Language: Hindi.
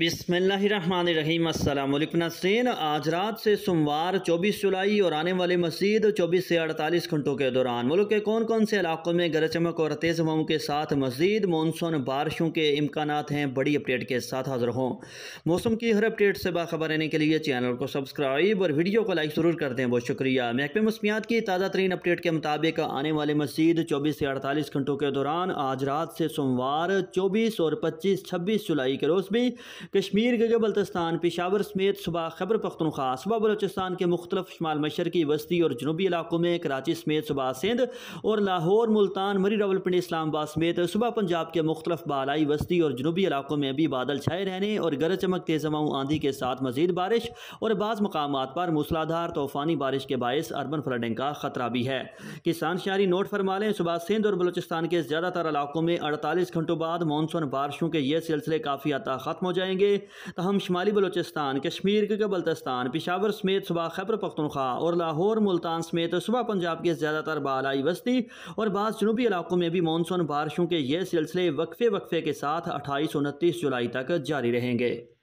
बिसमीम अल्लाम नासरीन आज रात से सोमवार 24 जुलाई और आने वाले मजीद 24 से 48 घंटों के दौरान मुल्क के कौन कौन से इलाकों में गरज चमक और तेज़ हवाओं के साथ मजीद मानसून बारिशों के इम्कान हैं बड़ी अपडेट के साथ हाजिर हों मौसम की हर अपडेट से बाखबर रहने के लिए चैनल को सब्सक्राइब और वीडियो को लाइक ज़रूर कर दें बहुत शुक्रिया महकमे मौसमियात की ताज़ा तरीन अपडेट के मुताबिक आने वाले मजीद चौबीस से अड़तालीस घंटों के दौरान आज रात से सोमवार चौबीस और पच्चीस छब्बीस जुलाई के रोज़ भी कश्मीर के जो बल्तस्तान पेशावर समेत सुबह खबर पख्तनखा सुबह बलोचिस्तान के मुख्तलिफ शुमाल मशरकी वस्ती और जनूबी इलाकों में कराची समेत सुबह सिंध और लाहौर मुल्तान मरी रावलपिंडी इस्लामाबाद समेत सुबह पंजाब के मुख्तलिफ बालाई वस्ती और जनूबी इलाकों में भी बादल छाए रहने और गरज चमक तेज आंधी के साथ मजीद बारिश और बाज़ मकाम पर मूसलाधार तूफ़ानी बारिश के बायस अर्बन फ्लडिंग का खतरा भी है किसान शहरी नोट फरमा लें सुबह सिंध और बलोचिस्तान के ज़्यादातर इलाकों में अड़तालीस घंटों बाद मानसून बारिशों के ये सिलसिले काफ़ी अता ख़त्म हो जाए तो हम शुमाली बलोचिस्तान कश्मीर के बल्तस्तान पिशावर समेत सुबह खैबर पख्तनख्वा और लाहौर मुल्तान समेत सुबह पंजाब के ज़्यादातर बालाई वस्ती और बाद जनूबी इलाकों में भी मानसून बारिशों के ये सिलसिले वक्फे वक्फे के साथ अट्ठाईस उनतीस जुलाई तक जारी रहेंगे